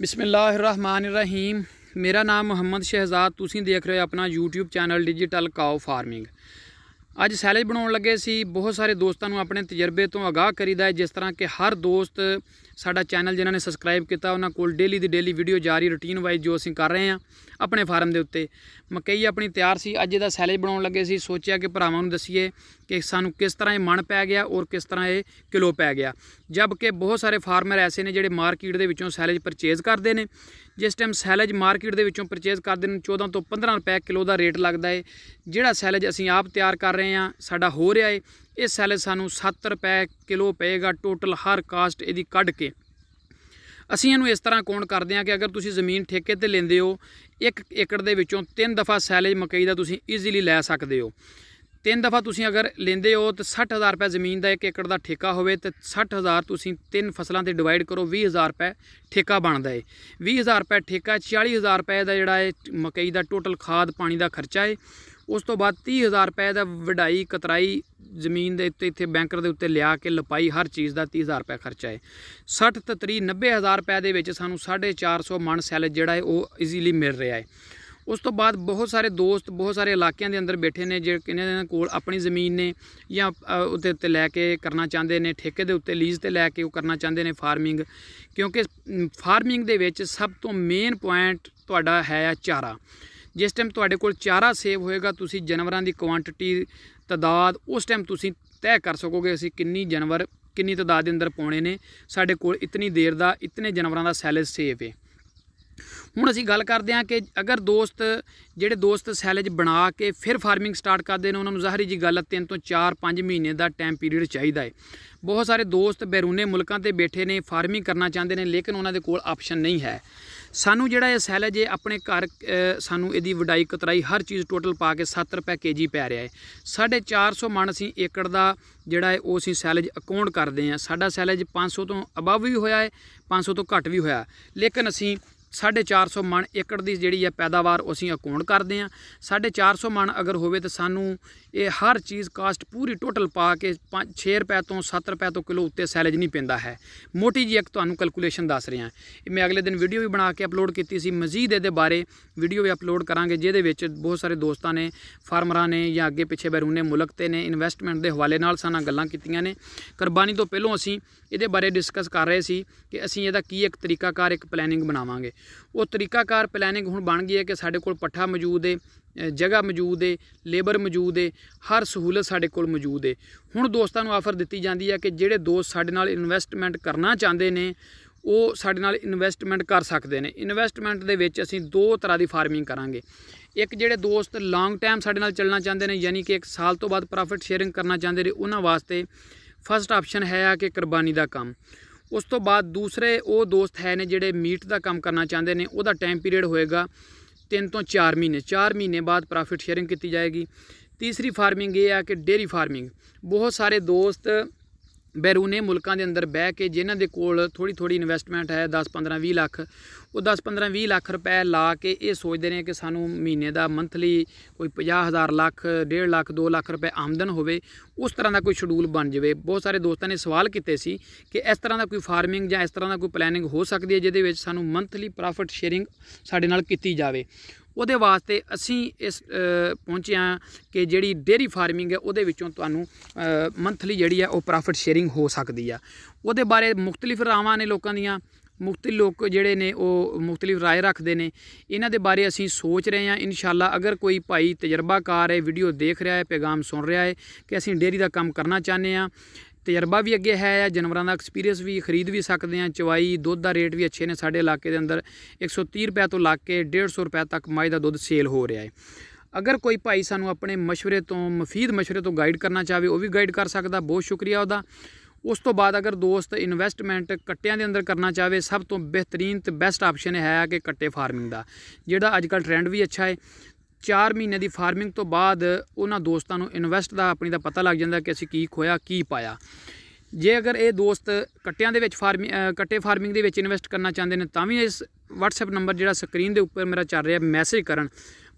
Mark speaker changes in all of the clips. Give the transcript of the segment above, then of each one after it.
Speaker 1: ਬਿਸਮਿਲ੍ਲਾਹਿਰਰਹਿਮਾਨਿਰਰਹੀਮ ਮੇਰਾ ਨਾਮ ਮੁਹੰਮਦ ਸ਼ਹਿਜ਼ਾਦ ਤੁਸੀਂ ਦੇਖ ਰਹੇ ਹੋ ਆਪਣਾ YouTube channel digital cow farming ਅੱਜ ਸੈਲਜ ਬਣਾਉਣ ਲੱਗੇ ਸੀ ਬਹੁਤ ਸਾਰੇ ਦੋਸਤਾਂ ਨੂੰ ਆਪਣੇ ਤਜਰਬੇ ਤੋਂ ਅਗਾਹ ਕਰੀਦਾ ਹੈ ਜਿਸ ਤਰ੍ਹਾਂ ਕਿ ਹਰ ਦੋਸਤ ਸਾਡਾ ਚੈਨਲ ਜਿਨ੍ਹਾਂ ਨੇ ਸਬਸਕ੍ਰਾਈਬ ਕੀਤਾ ਉਹਨਾਂ ਕੋਲ ਡੇਲੀ ਦੀ ਡੇਲੀ ਵੀਡੀਓ ਜਾਰੀ ਰੁਟੀਨ ਵਾਈਜ਼ ਜੋ ਅਸੀਂ ਕਰ ਰਹੇ ਹਾਂ ਆਪਣੇ ਫਾਰਮ ਦੇ ਉੱਤੇ ਮਕਈ ਆਪਣੀ ਤਿਆਰ ਸੀ ਅੱਜ ਇਹਦਾ ਸੈਲੇਜ ਬਣਾਉਣ ਲੱਗੇ ਸੀ ਸੋਚਿਆ ਕਿ ਭਰਾਵਾਂ ਨੂੰ ਦੱਸੀਏ ਕਿ ਸਾਨੂੰ ਕਿਸ ਤਰ੍ਹਾਂ ਇਹ ਮਣ ਪੈ ਗਿਆ ਔਰ ਕਿਸ ਤਰ੍ਹਾਂ ਇਹ ਕਿਲੋ ਪੈ ਗਿਆ ਜਦ ਕਿ ਬਹੁਤ ਸਾਰੇ ਫਾਰਮਰ ਐਸੇ ਨੇ ਜਿਹੜੇ ਮਾਰਕੀਟ ਦੇ ਵਿੱਚੋਂ ਸੈਲੇਜ ਪਰਚੇਜ਼ ਕਰਦੇ ਨੇ ਜਿਸ ਟਾਈਮ ਸੈਲੇਜ ਮਾਰਕੀਟ ਦੇ ਵਿੱਚੋਂ ਪਰਚੇਜ਼ ਕਰਦੇ ਨੇ 14 ਤੋਂ 15 ਰੁਪਏ ਕਿਲੋ ਦਾ ਰੇਟ ਲੱਗਦਾ ਏ ਜਿਹੜਾ ਸੈਲੇਜ ਅਸੀਂ ਆਪ ਤਿਆਰ ਕਰ ਰਹੇ ਹਾਂ ਸਾਡਾ ਹੋ ਰਿਹਾ ਏ ਇਹ ਸੈਲੇਜ ਸਾਨੂੰ 7 ਰੁਪਏ ਕਿਲੋ ਪਏਗਾ ਟੋਟਲ ਹਰ ਕਾਸਟ ਇਹਦੀ ਕੱਢ ਕੇ ਅਸੀਂ ਇਹਨੂੰ ਇਸ ਤਰ੍ਹਾਂ ਕੌਣ ਕਰਦੇ ਹਾਂ ਕਿ ਅਗਰ ਤੁਸੀਂ ਜ਼ਮੀਨ ਠੇਕੇ ਤੇ ਲੈਂਦੇ ਹੋ ਇੱਕ ਏਕੜ ਦੇ ਵਿੱਚੋਂ ਤਿੰਨ ਦਫਾ ਸੈਲੇਜ ਮਕਈ ਦਾ ਤੁਸੀਂ ਈਜ਼ੀਲੀ ਲੈ ਸਕਦੇ ਹੋ ਤਿੰਨ ਦਫਾ ਤੁਸੀਂ ਅਗਰ ਲੈਂਦੇ ਹੋ ਤਾਂ 60000 ਰੁਪਏ ਜ਼ਮੀਨ ਦਾ ਇੱਕ ਏਕੜ ਦਾ ਠੇਕਾ ਹੋਵੇ ਤੇ 60000 ਤੁਸੀਂ ਤਿੰਨ ਫਸਲਾਂ ਤੇ ਡਿਵਾਈਡ ਕਰੋ 20000 ਰੁਪਏ ਠੇਕਾ ਬਣਦਾ ਏ 20000 ਰੁਪਏ ਠੇਕਾ 40000 ਰੁਪਏ ਦਾ ਜਿਹੜਾ ਹੈ ਮਕਈ ਦਾ ਟੋਟਲ ਖਾਦ ਪਾਣੀ ਦਾ ਖਰਚਾ ਏ ਉਸ ਤੋਂ ਬਾਅਦ 30000 ਰੁਪਏ ਦਾ ਵਢਾਈ ਕਤਰਾਈ ਜ਼ਮੀਨ ਦੇ ਉੱਤੇ ਇੱਥੇ ਬੈਂਕਰ ਦੇ ਉੱਤੇ ਲਿਆ ਕੇ ਲਪਾਈ ਹਰ ਚੀਜ਼ ਦਾ 30000 ਰੁਪਏ ਖਰਚਾ ਹੈ 60 ਤਤਰੀ 90000 ਰੁਪਏ ਦੇ ਵਿੱਚ ਸਾਨੂੰ 450 ਮਣ ਸੈਲ ਜਿਹੜਾ ਹੈ ਉਹ ਈਜ਼ੀਲੀ ਮਿਲ ਰਿਹਾ ਹੈ ਉਸ ਤੋਂ ਬਾਅਦ ਬਹੁਤ ਸਾਰੇ ਦੋਸਤ ਬਹੁਤ ਸਾਰੇ ਇਲਾਕਿਆਂ ਦੇ ਅੰਦਰ ਬੈਠੇ ਨੇ ਜਿਹੜੇ ਕਿਨੇ ਦੇ ਕੋਲ ਆਪਣੀ ਜ਼ਮੀਨ ਨੇ ਜਾਂ ਉੱਤੇ ਉੱਤੇ ਲੈ ਕੇ ਕਰਨਾ ਚਾਹੁੰਦੇ ਨੇ ਠੇਕੇ ਦੇ ਉੱਤੇ ਲੀਜ਼ ਤੇ ਲੈ ਕੇ ਉਹ ਕਰਨਾ ਚਾਹੁੰਦੇ ਨੇ ਫਾਰਮਿੰਗ ਕਿਉਂਕਿ ਫਾਰਮਿੰਗ ਦੇ ਵਿੱਚ ਸਭ ਤੋਂ ਮੇਨ ਪੁਆਇੰਟ ਤੁਹਾਡਾ ਹੈ ਚਾਰਾ ਜਿਸ ਟਾਈਮ ਤੁਹਾਡੇ ਕੋਲ ਚਾਰਾ ਸੇਵ ਹੋਏਗਾ ਤੁਸੀਂ ਜਾਨਵਰਾਂ ਦੀ ਕੁਆਂਟੀਟੀ ਤਦਾਦ ਉਸ ਟਾਈਮ ਤੁਸੀਂ ਤੈਅ ਕਰ ਸਕੋਗੇ ਅਸੀਂ ਕਿੰਨੀ ਜਾਨਵਰ ਕਿੰਨੀ ਤਦਾਦ ਦੇ ਅੰਦਰ ਪਾਉਣੇ ਨੇ ਸਾਡੇ ਕੋਲ ਇਤਨੀ ਦੇਰ ਦਾ ਇਤਨੇ ਜਾਨਵਰਾਂ ਦਾ ਸੈਲਜ ਸੇਫ ਹੈ ਹੁਣ ਅਸੀਂ ਗੱਲ ਕਰਦੇ ਹਾਂ ਕਿ ਅਗਰ ਦੋਸਤ ਜਿਹੜੇ ਦੋਸਤ ਸੈਲਜ ਬਣਾ ਕੇ ਫਿਰ ਫਾਰਮਿੰਗ ਸਟਾਰਟ ਕਰਦੇ ਨੇ ਉਹਨਾਂ ਨੂੰ ਜ਼ਾਹਰੀ ਜੀ ਗੱਲ ਤਿੰਨ 3 ਤੋਂ 4 5 ਮਹੀਨੇ ਦਾ ਟਾਈਮ ਪੀਰੀਅਡ ਚਾਹੀਦਾ ਹੈ ਬਹੁਤ ਸਾਰੇ ਦੋਸਤ ਬੈਰੂਨੇ ਮੁਲਕਾਂ ਤੇ ਬੈਠੇ ਨੇ ਫਾਰਮਿੰਗ ਕਰਨਾ ਚਾਹੁੰਦੇ ਨੇ ਲੇਕਿਨ ਉਹਨਾਂ ਦੇ ਕੋਲ ਆਪਸ਼ਨ ਨਹੀਂ ਹੈ ਸਾਨੂੰ ਜਿਹੜਾ ਇਹ ਸੈਲ ਹੈ ਜੇ ਆਪਣੇ ਘਰ ਸਾਨੂੰ ਇਹਦੀ ਵਡਾਈ ਕਤਰਾਈ ਹਰ ਚੀਜ਼ ਟੋਟਲ ਪਾ ਕੇ 7 ਰੁਪਏ ਕੇਜੀ ਪੈ ਰਿਹਾ ਹੈ 450 ਮਣ ਸੀ ਏਕੜ ਦਾ ਜਿਹੜਾ ਹੈ ਉਹ ਅਸੀਂ ਸੈਲਜ ਅਕਾਊਂਟ ਕਰਦੇ ਆ ਸਾਡਾ ਸੈਲਜ 500 ਤੋਂ ਅਬਵ ਵੀ ਹੋਇਆ ਹੈ 500 ਤੋਂ ਘੱਟ ਵੀ ਹੋਇਆ ਲੇਕਿਨ ਅਸੀਂ 450 ਮਣ ਏਕੜ ਦੀ ਜਿਹੜੀ ਹੈ ਪੈਦਾਵਾਰ ਅਸੀਂ ਅਕਾਉਂਟ ਕਰਦੇ ਆ 450 ਮਣ ਅਗਰ ਹੋਵੇ ਤਾਂ ਸਾਨੂੰ ਇਹ ਹਰ ਚੀਜ਼ ਕਾਸਟ ਪੂਰੀ ਟੋਟਲ ਪਾ ਕੇ 6 ਰੁਪਏ ਤੋਂ 7 ਰੁਪਏ ਤੋਂ ਕਿਲੋ ਉੱਤੇ ਸੈਲਜ ਨਹੀਂ ਪੈਂਦਾ ਹੈ ਮੋਟੀ ਜੀ ਇੱਕ ਤੁਹਾਨੂੰ ਕੈਲਕੂਲੇਸ਼ਨ ਦੱਸ ਰਿਹਾ ਇਹ ਮੈਂ ਅਗਲੇ ਦਿਨ ਵੀਡੀਓ ਵੀ ਬਣਾ ਕੇ ਅਪਲੋਡ ਕੀਤੀ ਸੀ ਮਜ਼ੀਦ ਇਹਦੇ ਬਾਰੇ ਵੀਡੀਓ ਵੀ ਅਪਲੋਡ ਕਰਾਂਗੇ ਜਿਹਦੇ ਵਿੱਚ ਬਹੁਤ ਸਾਰੇ ਦੋਸਤਾਂ ਨੇ ਫਾਰਮਰਾਂ ਨੇ ਜਾਂ ਅੱਗੇ ਪਿੱਛੇ ਬੈਰੂਨੇ ਮੁਲਕ ਤੇ ਨੇ ਇਨਵੈਸਟਮੈਂਟ ਦੇ ਹਵਾਲੇ ਨਾਲ ਸਾਨਾ ਗੱਲਾਂ ਕੀਤੀਆਂ ਨੇ ਕੁਰਬਾਨੀ ਤੋਂ ਪਹਿਲਾਂ ਅਸੀਂ ਇਹਦੇ ਬਾਰੇ ਡਿਸਕਸ ਕਰ ਰਹੇ ਸੀ ਕਿ ਅਸੀਂ ਇਹਦਾ ਕੀ ਇੱਕ ਤਰੀਕਾਕਾਰ ਇੱਕ ਪਲੈਨਿੰਗ ਬਣਾਵਾਂਗੇ ਉਹ ਤਰੀਕਾਕਾਰ ਪਲੈਨਿੰਗ ਹੁਣ ਬਣ ਗਈ ਹੈ ਕਿ ਸਾਡੇ ਕੋਲ ਪੱਠਾ ਮੌਜੂਦ ਹੈ ਜਗ੍ਹਾ ਮੌਜੂਦ ਹੈ ਲੇਬਰ ਮੌਜੂਦ ਹੈ ਹਰ ਸਹੂਲਤ ਸਾਡੇ ਕੋਲ ਮੌਜੂਦ ਹੈ ਹੁਣ ਦੋਸਤਾਂ ਨੂੰ ਆਫਰ ਦਿੱਤੀ ਜਾਂਦੀ ਹੈ ਕਿ ਜਿਹੜੇ ਦੋਸਤ ਸਾਡੇ ਨਾਲ ਇਨਵੈਸਟਮੈਂਟ ਕਰਨਾ ਚਾਹੁੰਦੇ ਨੇ ਉਹ ਸਾਡੇ ਨਾਲ ਇਨਵੈਸਟਮੈਂਟ ਕਰ ਸਕਦੇ ਨੇ ਇਨਵੈਸਟਮੈਂਟ ਦੇ ਵਿੱਚ ਅਸੀਂ ਦੋ ਤਰ੍ਹਾਂ ਦੀ ਫਾਰਮਿੰਗ ਕਰਾਂਗੇ ਇੱਕ ਜਿਹੜੇ ਦੋਸਤ ਲੌਂਗ ਟਾਈਮ ਸਾਡੇ ਨਾਲ ਚੱਲਣਾ ਚਾਹੁੰਦੇ ਨੇ ਯਾਨੀ ਕਿ 1 ਸਾਲ ਤੋਂ ਬਾਅਦ ਪ੍ਰੋਫਿਟ ਸ਼ੇਅਰਿੰਗ ਕਰਨਾ ਚਾਹੁੰਦੇ ਨੇ ਉਹਨਾਂ ਵਾਸਤੇ ਫਸਟ ਆਪਸ਼ਨ ਹੈ ਆ ਕਿ ਕੁਰਬਾਨੀ ਦਾ ਕੰਮ ਉਸ ਤੋਂ ਬਾਅਦ ਦੂਸਰੇ ਉਹ ਦੋਸਤ ਹੈ ਨੇ ਜਿਹੜੇ ਮੀਟ ਦਾ ਕੰਮ ਕਰਨਾ ਚਾਹੁੰਦੇ ਨੇ ਉਹਦਾ ਟਾਈਮ ਪੀਰੀਅਡ ਹੋਏਗਾ 3 ਤੋਂ 4 ਮਹੀਨੇ 4 ਮਹੀਨੇ ਬਾਅਦ ਪ੍ਰੋਫਿਟ ਸ਼ੇਅਰਿੰਗ ਕੀਤੀ ਜਾਏਗੀ ਤੀਸਰੀ ਫਾਰਮਿੰਗ ਇਹ ਆ ਕਿ ਡੇਰੀ ਫਾਰਮਿੰਗ ਬਹੁਤ ਸਾਰੇ ਦੋਸਤ ਬੈਰੂਨੇ ਮੁਲਕਾਂ ਦੇ ਅੰਦਰ ਬਹਿ ਕੇ ਜਿਨ੍ਹਾਂ ਦੇ ਕੋਲ ਥੋੜੀ ਥੋੜੀ ਇਨਵੈਸਟਮੈਂਟ ਹੈ 10 15 20 ਲੱਖ ਉਹ 10 15 20 ਲੱਖ ਰੁਪਏ ਲਾ ਕੇ ਇਹ ਸੋਚਦੇ ਨੇ ਕਿ ਸਾਨੂੰ ਮਹੀਨੇ ਦਾ ਮੰਥਲੀ ਕੋਈ 50000 ਲੱਖ 1.5 ਲੱਖ 2 ਲੱਖ ਰੁਪਏ ਆਮਦਨ ਹੋਵੇ ਉਸ ਤਰ੍ਹਾਂ ਦਾ ਕੋਈ ਸ਼ਡਿਊਲ ਬਣ ਜਾਵੇ ਬਹੁਤ ਸਾਰੇ ਦੋਸਤਾਂ ਨੇ ਸਵਾਲ ਕੀਤੇ ਸੀ ਕਿ ਇਸ ਤਰ੍ਹਾਂ ਦਾ ਕੋਈ ਫਾਰਮਿੰਗ ਜਾਂ ਇਸ ਤਰ੍ਹਾਂ ਦਾ ਕੋਈ ਪਲੈਨਿੰਗ ਹੋ ਸਕਦੀ ਹੈ ਜਿਹਦੇ ਵਿੱਚ ਸਾਨੂੰ ਮੰਥਲੀ ਪ੍ਰੋਫਿਟ ਸ਼ੇਅਰਿੰਗ ਸਾਡੇ ਨਾਲ ਕੀਤੀ ਜਾਵੇ ਉਹਦੇ ਵਾਸਤੇ ਅਸੀਂ ਇਸ ਪਹੁੰਚੇ ਆ ਕਿ ਜਿਹੜੀ ਡੇਰੀ ਫਾਰਮਿੰਗ ਹੈ ਉਹਦੇ ਵਿੱਚੋਂ ਤੁਹਾਨੂੰ ਮੰਥਲੀ ਜਿਹੜੀ ਹੈ ਉਹ ਪ੍ਰੋਫਿਟ ਸ਼ੇਅਰਿੰਗ ਹੋ ਸਕਦੀ ਆ ਉਹਦੇ ਬਾਰੇ ਮੁxtਲਿਫ ਰਾਵਾਂ ਨੇ ਲੋਕਾਂ ਦੀਆਂ ਮੁxtਲਿਫ ਲੋਕ ਜਿਹੜੇ ਨੇ ਉਹ ਮੁxtਲਿਫ رائے ਰੱਖਦੇ ਨੇ ਇਹਨਾਂ ਦੇ ਬਾਰੇ ਅਸੀਂ ਸੋਚ ਰਹੇ ਹਾਂ ਇਨਸ਼ਾਅੱਲਾ ਅਗਰ ਕੋਈ ਭਾਈ ਤਜਰਬਾਕਾਰ ਹੈ ਵੀਡੀਓ ਦੇਖ ਰਿਹਾ ਹੈ ਪੈਗਾਮ ਸੁਣ ਰਿਹਾ ਹੈ ਕਿ ਅਸੀਂ ਡੇਰੀ ਦਾ ਕੰਮ ਕਰਨਾ ਚਾਹੁੰਦੇ ਆ ਤਜਰਬਾ ਵੀ ਅੱਗੇ ਹੈ ਜਾਨਵਰਾਂ ਦਾ ਐਕਸਪੀਰੀਅੰਸ ਵੀ ਖਰੀਦ ਵੀ ਸਕਦੇ ਆ ਚਵਾਈ ਦੁੱਧ ਦਾ ਰੇਟ ਵੀ ਅੱਛੇ ਨੇ ਸਾਡੇ ਇਲਾਕੇ ਦੇ ਅੰਦਰ 130 ਰੁਪਏ ਤੋਂ ਲਾ ਕੇ 150 ਰੁਪਏ ਤੱਕ ਮਾਈ ਦਾ ਦੁੱਧ ਸੇਲ ਹੋ ਰਿਹਾ ਹੈ ਅਗਰ ਕੋਈ ਭਾਈ ਸਾਨੂੰ ਆਪਣੇ مشورے ਤੋਂ ਮਫੀਦ مشورے ਤੋਂ ਗਾਈਡ ਕਰਨਾ ਚਾਹਵੇ ਉਹ ਵੀ ਗਾਈਡ ਕਰ ਸਕਦਾ ਬਹੁਤ ਸ਼ੁਕਰੀਆ ਉਹਦਾ ਉਸ ਤੋਂ ਬਾਅਦ ਅਗਰ ਦੋਸਤ ਇਨਵੈਸਟਮੈਂਟ ਕੱਟਿਆਂ ਦੇ ਅੰਦਰ ਕਰਨਾ ਚਾਹਵੇ ਸਭ ਤੋਂ ਬਿਹਤਰੀਨ ਤੇ ਬੈਸਟ ਆਪਸ਼ਨ ਹੈ ਕਿ ਕੱਟੇ ਫਾਰਮਿੰਗ ਦਾ ਜਿਹੜਾ ਅੱਜ ਕੱਲ ਟ੍ਰੈਂਡ ਵੀ ਅੱਛਾ ਹੈ 4 ਮਹੀਨੇ ਦੀ ਫਾਰਮਿੰਗ ਤੋਂ ਬਾਅਦ ਉਹਨਾਂ ਦੋਸਤਾਂ ਨੂੰ ਇਨਵੈਸਟ ਦਾ ਆਪਣੀ ਦਾ ਪਤਾ ਲੱਗ ਜਾਂਦਾ ਕਿ ਅਸੀਂ ਕੀ ਖੋਇਆ ਕੀ ਪਾਇਆ ਜੇ ਅਗਰ ਇਹ ਦੋਸਤ ਕੱਟਿਆਂ ਦੇ ਵਿੱਚ ਫਾਰਮਿੰਗ ਕੱਟੇ ਫਾਰਮਿੰਗ ਦੇ ਵਿੱਚ ਇਨਵੈਸਟ ਕਰਨਾ ਚਾਹੁੰਦੇ ਨੇ ਤਾਂ ਵੀ ਇਸ WhatsApp ਨੰਬਰ ਜਿਹੜਾ ਸਕਰੀਨ ਦੇ ਉੱਪਰ ਮੇਰਾ ਚੱਲ ਰਿਹਾ ਮੈਸੇਜ ਕਰਨ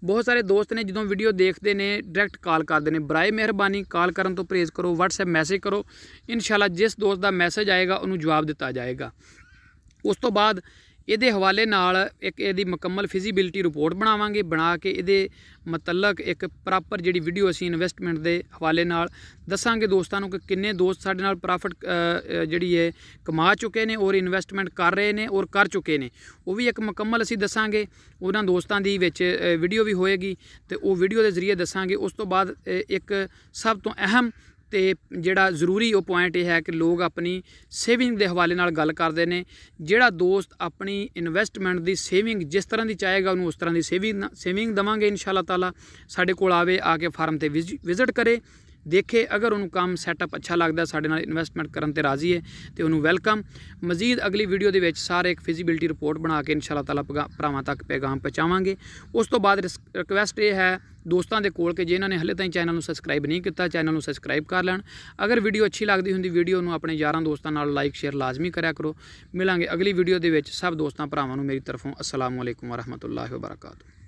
Speaker 1: ਬਹੁਤ ਸਾਰੇ ਦੋਸਤ ਨੇ ਜਦੋਂ ਵੀਡੀਓ ਦੇਖਦੇ ਨੇ ਡਾਇਰੈਕਟ ਕਾਲ ਕਰਦੇ ਨੇ ਬਰਾਏ ਮਿਹਰਬਾਨੀ ਕਾਲ ਕਰਨ ਤੋਂ ਪ੍ਰੇਜ਼ ਕਰੋ WhatsApp ਮੈਸੇਜ ਕਰੋ ਇਨਸ਼ਾਅੱਲਾ ਜਿਸ ਦੋਸਤ ਦਾ ਮੈਸੇਜ ਆਏਗਾ ਉਹਨੂੰ ਜਵਾਬ ਦਿੱਤਾ ਜਾਏਗਾ ਉਸ ਤੋਂ ਬਾਅਦ ਇਹਦੇ ਹਵਾਲੇ ਨਾਲ ਇੱਕ ਇਹਦੀ ਮੁਕੰਮਲ ਫਿਜ਼ੀਬਿਲਟੀ ਰਿਪੋਰਟ ਬਣਾਵਾਂਗੇ ਬਣਾ ਕੇ ਇਹਦੇ ਮਤਲਕ ਇੱਕ ਪ੍ਰੋਪਰ ਜਿਹੜੀ ਵੀਡੀਓ ਅਸੀਂ ਇਨਵੈਸਟਮੈਂਟ ਦੇ ਹਵਾਲੇ ਨਾਲ ਦੱਸਾਂਗੇ ਦੋਸਤਾਂ ਨੂੰ ਕਿ ਕਿੰਨੇ ਦੋਸਤ ਸਾਡੇ ਨਾਲ ਪ੍ਰੋਫਿਟ ਜਿਹੜੀ ਹੈ ਕਮਾ ਚੁੱਕੇ ਨੇ ਔਰ ਇਨਵੈਸਟਮੈਂਟ ਕਰ ਰਹੇ ਨੇ ਔਰ ਕਰ ਚੁੱਕੇ ਨੇ ਉਹ ਵੀ ਇੱਕ ਮੁਕੰਮਲ ਅਸੀਂ ਦੱਸਾਂਗੇ ਉਹਨਾਂ ਦੋਸਤਾਂ ਦੀ ਵਿੱਚ ਵੀਡੀਓ ਵੀ ਹੋਏਗੀ ਤੇ ਉਹ ਵੀਡੀਓ ਦੇ ਜ਼ਰੀਏ ਦੱਸਾਂਗੇ ਉਸ ਤੋਂ ਬਾਅਦ ਇੱਕ ਸਭ ਤੋਂ ਅਹਿਮ ਤੇ ਜਿਹੜਾ ਜ਼ਰੂਰੀ ਉਹ ਪੁਆਇੰਟ ਇਹ ਹੈ ਕਿ ਲੋਕ ਆਪਣੀ ਸੇਵਿੰਗ ਦੇ ਹਵਾਲੇ ਨਾਲ ਗੱਲ ਕਰਦੇ ਨੇ ਜਿਹੜਾ ਦੋਸਤ ਆਪਣੀ ਇਨਵੈਸਟਮੈਂਟ ਦੀ ਸੇਵਿੰਗ ਜਿਸ ਤਰ੍ਹਾਂ ਦੀ ਚਾਹੇਗਾ ਉਹਨੂੰ ਉਸ ਤਰ੍ਹਾਂ ਦੀ ਸੇਵਿੰਗ ਸੇਵਿੰਗ ਦਵਾਂਗੇ ਇਨਸ਼ਾ ਅੱਲਾਹ ਤਾਲਾ ਸਾਡੇ ਕੋਲ ਆਵੇ ਆ ਕੇ ਫਾਰਮ ਤੇ ਵਿਜ਼ਿਟ ਕਰੇ ਦੇਖੇ ਅਗਰ ਉਹਨੂੰ ਕੰਮ ਸੈਟਅਪ ਅੱਛਾ ਲੱਗਦਾ ਸਾਡੇ ਨਾਲ ਇਨਵੈਸਟਮੈਂਟ ਕਰਨ ਤੇ ਰਾਜ਼ੀ ਹੈ ਤੇ ਉਹਨੂੰ ਵੈਲਕਮ ਮਜ਼ੀਦ ਅਗਲੀ ਵੀਡੀਓ ਦੇ ਵਿੱਚ ਸਾਰੇ ਇੱਕ ਫਿਜ਼ੀਬਿਲਟੀ ਰਿਪੋਰਟ ਬਣਾ ਕੇ ਇਨਸ਼ਾ ਅੱਲਾਹ ਤਾਲਾ ਭਰਾਵਾਂ ਤੱਕ ਪੈਗਾਮ ਪਹੁੰਚਾਵਾਂਗੇ ਉਸ ਤੋਂ ਬਾਅਦ ਰਿਕਵੈਸਟ ਇਹ ਹੈ ਦੋਸਤਾਂ ਦੇ ਕੋਲ ਕਿ ਜਿਨ੍ਹਾਂ ਨੇ ਹਲੇ ਤਾਈਂ ਚੈਨਲ ਨੂੰ ਸਬਸਕ੍ਰਾਈਬ ਨਹੀਂ ਕੀਤਾ ਚੈਨਲ ਨੂੰ ਸਬਸਕ੍ਰਾਈਬ ਕਰ ਲੈਣ ਅਗਰ ਵੀਡੀਓ ਅੱਛੀ ਲੱਗਦੀ ਹੁੰਦੀ ਵੀਡੀਓ ਨੂੰ ਆਪਣੇ ਯਾਰਾਂ ਦੋਸਤਾਂ ਨਾਲ ਲਾਈਕ ਸ਼ੇਅਰ ਲਾਜ਼ਮੀ ਕਰਿਆ ਕਰੋ ਮਿਲਾਂਗੇ ਅਗਲੀ ਵੀਡੀਓ ਦੇ ਵਿੱਚ ਸਭ ਦੋਸਤਾਂ ਭਰਾਵਾਂ ਨੂੰ ਮੇਰੀ ਤਰਫੋਂ ਅਸਲਾਮੁਅਲੈਕੁਮ ਵਰਹਿਮਤੁਲਲਾਹਿ ਵਰਹਮਤੁਲਲਾਹ